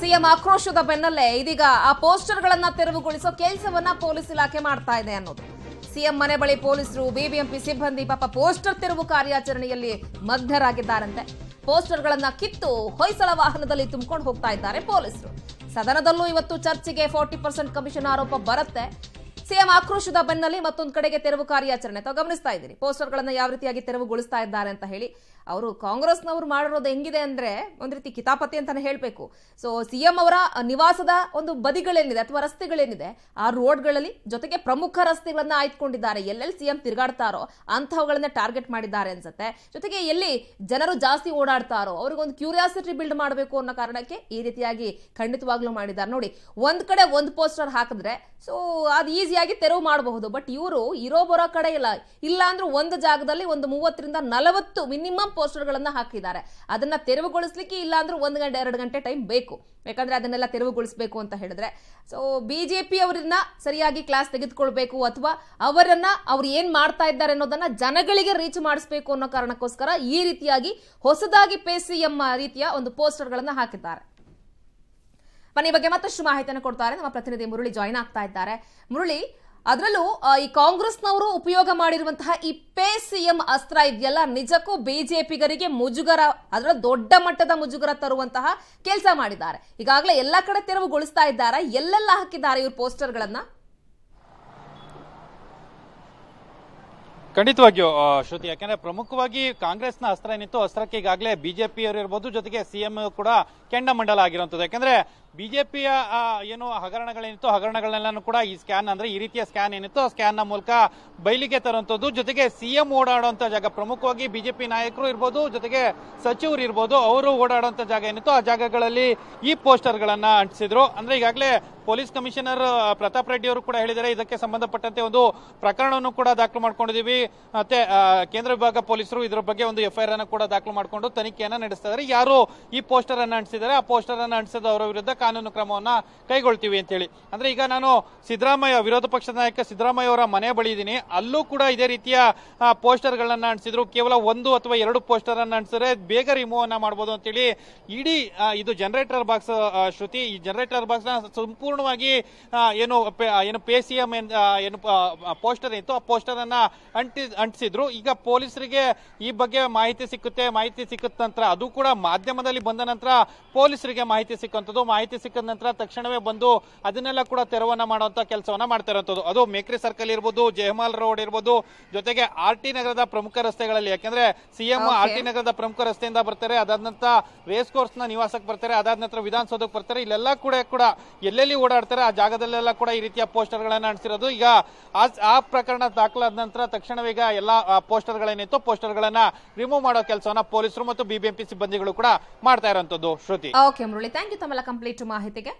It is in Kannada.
ಸಿಎಂ ಆಕ್ರೋಶದ ಬೆನ್ನಲ್ಲೇ ಇದೀಗ ಆ ಪೋಸ್ಟರ್ ಗಳನ್ನ ತೆರವುಗೊಳಿಸೋ ಕೆಲಸವನ್ನ ಪೊಲೀಸ್ ಇಲಾಖೆ ಮಾಡ್ತಾ ಇದೆ ಅನ್ನೋದು ಸಿಎಂ ಮನೆ ಬಳಿ ಪೊಲೀಸರು ಬಿಬಿಎಂಪಿ ಸಿಬ್ಬಂದಿ ಪಾಪ ಪೋಸ್ಟರ್ ತೆರವು ಕಾರ್ಯಾಚರಣೆಯಲ್ಲಿ ಮಗ್ನರಾಗಿದ್ದಾರಂತೆ ಪೋಸ್ಟರ್ ಗಳನ್ನ ಕಿತ್ತು ಹೊಯ್ಸಳ ವಾಹನದಲ್ಲಿ ತುಂಬಿಕೊಂಡು ಹೋಗ್ತಾ ಇದ್ದಾರೆ ಪೊಲೀಸರು ಸದನದಲ್ಲೂ ಇವತ್ತು ಚರ್ಚೆಗೆ ಫೋರ್ಟಿ ಪರ್ಸೆಂಟ್ ಕಮಿಷನ್ ಆರೋಪ ಬರುತ್ತೆ ಸಿಎಂ ಆಕ್ರೋಶದ ಬೆನ್ನಲ್ಲಿ ಮತ್ತೊಂದು ಕಡೆಗೆ ತೆರವು ಕಾರ್ಯಾಚರಣೆ ಗಮನಿಸ್ತಾ ಇದ್ದೀರಿ ಗಳನ್ನ ಯಾವ ರೀತಿಯಾಗಿ ತೆರವುಗೊಳಿಸ್ತಾ ಇದ್ದಾರೆ ಅಂತ ಹೇಳಿ ಅವರು ಕಾಂಗ್ರೆಸ್ನವರು ಮಾಡಿರೋದು ಹೆಂಗಿದೆ ಅಂದರೆ ಒಂದು ರೀತಿ ಕಿತಾಪತಿ ಅಂತಲೇ ಹೇಳಬೇಕು ಸೊ ಸಿ ಎಂ ಅವರ ನಿವಾಸದ ಒಂದು ಬದಿಗಳೇನಿದೆ ಅಥವಾ ರಸ್ತೆಗಳೇನಿದೆ ಆ ರೋಡ್ಗಳಲ್ಲಿ ಜೊತೆಗೆ ಪ್ರಮುಖ ರಸ್ತೆಗಳನ್ನು ಆಯ್ದುಕೊಂಡಿದ್ದಾರೆ ಎಲ್ಲೆಲ್ಲಿ ಸಿ ಎಂ ತಿರುಗಾಡ್ತಾರೋ ಟಾರ್ಗೆಟ್ ಮಾಡಿದ್ದಾರೆ ಅನ್ಸುತ್ತೆ ಜೊತೆಗೆ ಎಲ್ಲಿ ಜನರು ಜಾಸ್ತಿ ಓಡಾಡ್ತಾರೋ ಅವ್ರಿಗೊಂದು ಕ್ಯೂರಿಯಾಸಿಟಿ ಬಿಲ್ಡ್ ಮಾಡಬೇಕು ಅನ್ನೋ ಕಾರಣಕ್ಕೆ ಈ ರೀತಿಯಾಗಿ ಖಂಡಿತವಾಗ್ಲೂ ಮಾಡಿದ್ದಾರೆ ನೋಡಿ ಒಂದು ಕಡೆ ಒಂದು ಪೋಸ್ಟರ್ ಹಾಕಿದ್ರೆ ಸೊ ಅದು ಈಸಿಯಾಗಿ ತೆರವು ಮಾಡಬಹುದು ಬಟ್ ಇವರು ಇರೋ ಬರೋ ಕಡೆ ಇಲ್ಲ ಇಲ್ಲ ಅಂದ್ರೆ ಒಂದು ಜಾಗದಲ್ಲಿ ಒಂದು ಮೂವತ್ತರಿಂದ ನಲವತ್ತು ಮಿನಿಮಮ್ ಪೋಸ್ಟರ್ಗಳನ್ನು ಹಾಕಿದ್ದಾರೆ ಅದನ್ನ ತೆರವುಗೊಳಿಸ್ಲಿಕ್ಕೆ ಅಂದ್ರೆ ಒಂದು ಗಂಟೆ ಎರಡು ಗಂಟೆ ಟೈಮ್ ಬೇಕು ಯಾಕಂದ್ರೆ ಅದನ್ನೆಲ್ಲ ತೆರವುಗೊಳಿಸಬೇಕು ಅಂತ ಹೇಳಿದ್ರೆ ಸೊ ಬಿಜೆಪಿ ಅವರನ್ನ ಸರಿಯಾಗಿ ಕ್ಲಾಸ್ ತೆಗೆದುಕೊಳ್ಬೇಕು ಅಥವಾ ಅವರನ್ನ ಅವ್ರು ಏನ್ ಮಾಡ್ತಾ ಇದ್ದಾರೆ ಅನ್ನೋದನ್ನ ಜನಗಳಿಗೆ ರೀಚ್ ಮಾಡಿಸ್ಬೇಕು ಅನ್ನೋ ಕಾರಣಕ್ಕೋಸ್ಕರ ಈ ರೀತಿಯಾಗಿ ಹೊಸದಾಗಿ ಪೇಸಿ ಎಂಬ ರೀತಿಯ ಒಂದು ಪೋಸ್ಟರ್ಗಳನ್ನು ಹಾಕಿದ್ದಾರೆ ಬನ್ನಿ ಬಗ್ಗೆ ಮತ್ತಷ್ಟು ಮಾಹಿತಿಯನ್ನು ಕೊಡ್ತಾರೆ ನಮ್ಮ ಪ್ರತಿನಿಧಿ ಮುರಳಿ ಜಾಯಿನ್ ಆಗ್ತಾ ಇದ್ದಾರೆ ಮುರಳಿ ಅದರಲ್ಲೂ ಈ ಕಾಂಗ್ರೆಸ್ನವರು ಉಪಯೋಗ ಮಾಡಿರುವಂತಹ ಈ ಪೇ ಸಿಎಂ ಅಸ್ತ್ರ ಇದೆಯಲ್ಲ ನಿಜಕ್ಕೂ ಬಿಜೆಪಿಗರಿಗೆ ಮುಜುಗರ ಅದರ ದೊಡ್ಡ ಮಟ್ಟದ ಮುಜುಗರ ತರುವಂತಹ ಕೆಲಸ ಮಾಡಿದ್ದಾರೆ ಈಗಾಗಲೇ ಎಲ್ಲ ಕಡೆ ತೆರವುಗೊಳಿಸ್ತಾ ಇದ್ದಾರೆ ಎಲ್ಲೆಲ್ಲ ಹಾಕಿದ್ದಾರೆ ಇವ್ರ ಪೋಸ್ಟರ್ಗಳನ್ನ ಖಂಡಿತವಾಗಿಯೂ ಶ್ರುತಿ ಯಾಕೆಂದ್ರೆ ಪ್ರಮುಖವಾಗಿ ಕಾಂಗ್ರೆಸ್ನ ಅಸ್ತ್ರ ಏನಿತ್ತು ಅಸ್ತ್ರಕ್ಕೆ ಈಗಾಗಲೇ ಬಿಜೆಪಿಯವರು ಇರ್ಬೋದು ಜೊತೆಗೆ ಸಿಎಂ ಕೂಡ ಕೆಂಡಮಂಡಲ ಆಗಿರುವಂಥದ್ದು ಯಾಕಂದ್ರೆ ಬಿಜೆಪಿಯ ಏನು ಹಗರಣಗಳೇನಿತ್ತು ಹಗರಣಗಳನ್ನೆಲ್ಲ ಕೂಡ ಈ ಸ್ಕ್ಯಾನ್ ಅಂದ್ರೆ ಈ ರೀತಿಯ ಸ್ಕ್ಯಾನ್ ಏನಿತ್ತು ಆ ನ ಮೂಲಕ ಬಯಲಿಗೆ ತರುವಂಥದ್ದು ಜೊತೆಗೆ ಸಿಎಂ ಓಡಾಡುವಂಥ ಜಾಗ ಪ್ರಮುಖವಾಗಿ ಬಿಜೆಪಿ ನಾಯಕರು ಇರ್ಬೋದು ಜೊತೆಗೆ ಸಚಿವರು ಇರ್ಬೋದು ಅವರು ಓಡಾಡುವಂಥ ಜಾಗ ಏನಿತ್ತು ಆ ಜಾಗಗಳಲ್ಲಿ ಈ ಪೋಸ್ಟರ್ ಗಳನ್ನ ಅಂಟಿಸಿದ್ರು ಅಂದ್ರೆ ಈಗಾಗಲೇ ಪೊಲೀಸ್ ಕಮಿಷನರ್ ಪ್ರತಾಪ್ ರೆಡ್ಡಿ ಅವರು ಕೂಡ ಹೇಳಿದ್ದಾರೆ ಇದಕ್ಕೆ ಸಂಬಂಧಪಟ್ಟಂತೆ ಒಂದು ಪ್ರಕರಣವನ್ನು ಕೂಡ ದಾಖಲು ಮಾಡ್ಕೊಂಡಿದ್ದೀವಿ ಮತ್ತೆ ಕೇಂದ್ರ ವಿಭಾಗ ಪೊಲೀಸರು ಇದರ ಬಗ್ಗೆ ಒಂದು ಎಫ್ಐಆರ್ ಅನ್ನು ಕೂಡ ದಾಖಲು ಮಾಡಿಕೊಂಡು ತನಿಖೆಯನ್ನು ನಡೆಸ್ತಾ ಇದ್ದಾರೆ ಯಾರು ಈ ಪೋಸ್ಟರ್ ಅನ್ನು ಅಂಟಿಸಿದ್ದಾರೆ ಆ ಪೋಸ್ಟರ್ ಅನ್ನು ಅಂಟಿಸಿದ ಅವರ ವಿರುದ್ಧ ಕಾನೂನು ಕ್ರಮವನ್ನು ಕೈಗೊಳ್ತೀವಿ ಹೇಳಿ ಅಂದ್ರೆ ಈಗ ನಾನು ಸಿದ್ದರಾಮಯ್ಯ ವಿರೋಧ ಪಕ್ಷದ ನಾಯಕ ಸಿದ್ದರಾಮಯ್ಯ ಅವರ ಮನೆ ಬಳಿ ಇದ್ದೀನಿ ಅಲ್ಲೂ ಕೂಡ ಇದೇ ರೀತಿಯ ಪೋಸ್ಟರ್ಗಳನ್ನು ಅಂಟಿಸಿದ್ರು ಕೇವಲ ಒಂದು ಅಥವಾ ಎರಡು ಪೋಸ್ಟರ್ ಅನ್ನ ಅಂಟಿಸಿದ್ರೆ ಬೇಗ ರಿಮೂವ್ ಅನ್ನ ಮಾಡ್ಬೋದು ಅಂತೇಳಿ ಇಡೀ ಇದು ಜನರೇಟರ್ ಬಾಕ್ಸ್ ಶ್ರುತಿ ಈ ಜನರೇಟರ್ ಬಾಕ್ಸ್ನ ಸಂಪೂರ್ಣವಾಗಿ ಏನು ಏನು ಪೇ ಸಿ ಎಂ ಏನು ಪೋಸ್ಟರ್ ಇತ್ತು ಆ ಅನ್ನ ಅಂಟಿ ಅಂಟಿಸಿದ್ರು ಈಗ ಪೊಲೀಸರಿಗೆ ಈ ಬಗ್ಗೆ ಮಾಹಿತಿ ಸಿಕ್ಕುತ್ತೆ ಮಾಹಿತಿ ಸಿಕ್ಕ ನಂತರ ಅದು ಕೂಡ ಮಾಧ್ಯಮದಲ್ಲಿ ಬಂದ ನಂತರ ಪೊಲೀಸರಿಗೆ ಮಾಹಿತಿ ಸಿಕ್ಕಂಥದ್ದು ಮಾಹಿತಿ ಮಾಹಿತಿ ನಂತರ ತಕ್ಷಣವೇ ಬಂದು ಅದನ್ನೆಲ್ಲ ಕೂಡ ತೆರವನ್ನ ಮಾಡುವಂತ ಕೆಲಸವನ್ನ ಮಾಡ್ತಾ ಇರುವಂತದ್ದು ಅದು ಮೇಕ್ರಿ ಸರ್ಕಲ್ ಇರ್ಬೋದು ಜಯಮಾಲ್ ರೋಡ್ ಇರ್ಬೋದು ಜೊತೆಗೆ ಆರ್ ಟಿ ನಗರದ ಪ್ರಮುಖ ರಸ್ತೆಗಳಲ್ಲಿ ಯಾಕಂದ್ರೆ ಸಿಎಂ ಆರ್ ಟಿ ನಗರದ ಪ್ರಮುಖ ರಸ್ತೆಯಿಂದ ಬರ್ತಾರೆ ಅದಾದ ನಂತರ ರೇಸ್ ಕೋರ್ಸ್ ನ ನಿವಾಸಕ್ಕೆ ಬರ್ತಾರೆ ಅದಾದ ನಂತರ ವಿಧಾನಸೌಧಕ್ಕೆ ಬರ್ತಾರೆ ಇಲ್ಲೆಲ್ಲ ಕೂಡ ಕೂಡ ಎಲ್ಲೆಲ್ಲಿ ಓಡಾಡ್ತಾರೆ ಆ ಜಾಗದಲ್ಲೆಲ್ಲ ಕೂಡ ಈ ರೀತಿಯ ಪೋಸ್ಟರ್ ಗಳನ್ನ ಅಂಟಿಸಿರೋದು ಈಗ ಆ ಪ್ರಕರಣ ದಾಖಲಾದ ನಂತರ ತಕ್ಷಣವೇ ಈಗ ಎಲ್ಲಾ ಪೋಸ್ಟರ್ ಗಳೇನಿತ್ತು ಪೋಸ್ಟರ್ ಗಳನ್ನ ರಿಮೂವ್ ಮಾಡೋ ಕೆಲಸವನ್ನ ಪೊಲೀಸರು ಮತ್ತು ಬಿಬಿಎಂಪಿ ಸಿಬ್ಬಂದಿಗಳು ಕೂಡ ಮಾಡ್ತಾ ಇರುವಂತದ್ದು Shruti okay Murali thank you ತಮ್ಮೆಲ್ಲ ಕಂಪ್ಲೀಟ್ ಮಾಹಿತಿಗೆ